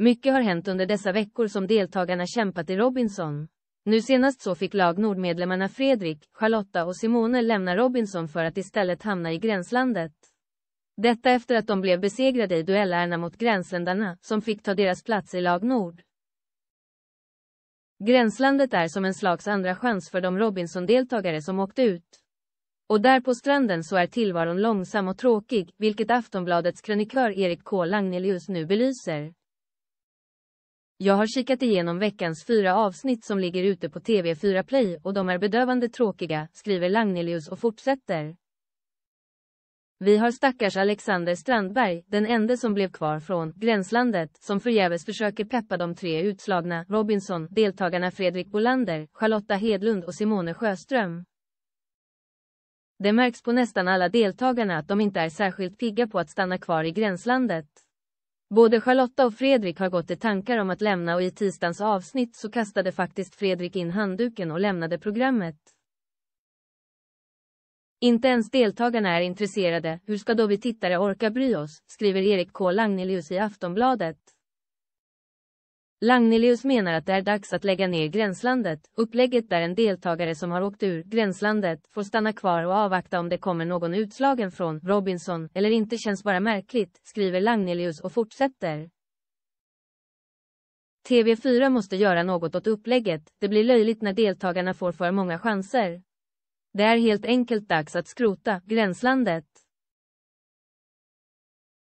Mycket har hänt under dessa veckor som deltagarna kämpat i Robinson. Nu senast så fick lag Nordmedlemmarna Fredrik, Charlotta och Simone lämna Robinson för att istället hamna i gränslandet. Detta efter att de blev besegrade i duellärna mot gränsländarna, som fick ta deras plats i lag Nord. Gränslandet är som en slags andra chans för de Robinson-deltagare som åkte ut. Och där på stranden så är tillvaron långsam och tråkig, vilket Aftonbladets krönikör Erik K Lagnelius nu belyser. Jag har kikat igenom veckans fyra avsnitt som ligger ute på TV4 Play och de är bedövande tråkiga, skriver Lagnelius och fortsätter. Vi har stackars Alexander Strandberg, den enda som blev kvar från Gränslandet, som förgäves försöker peppa de tre utslagna, Robinson, deltagarna Fredrik Bolander, Charlotta Hedlund och Simone Sjöström. Det märks på nästan alla deltagarna att de inte är särskilt pigga på att stanna kvar i Gränslandet. Både Charlotta och Fredrik har gått i tankar om att lämna och i tisdagens avsnitt så kastade faktiskt Fredrik in handduken och lämnade programmet. Inte ens deltagarna är intresserade, hur ska då vi tittare orka bry oss, skriver Erik K Lagnelius i Aftonbladet. Lagnelius menar att det är dags att lägga ner gränslandet, upplägget där en deltagare som har åkt ur gränslandet får stanna kvar och avvakta om det kommer någon utslagen från Robinson eller inte känns bara märkligt, skriver Lagnelius och fortsätter. TV4 måste göra något åt upplägget, det blir löjligt när deltagarna får för många chanser. Det är helt enkelt dags att skrota gränslandet.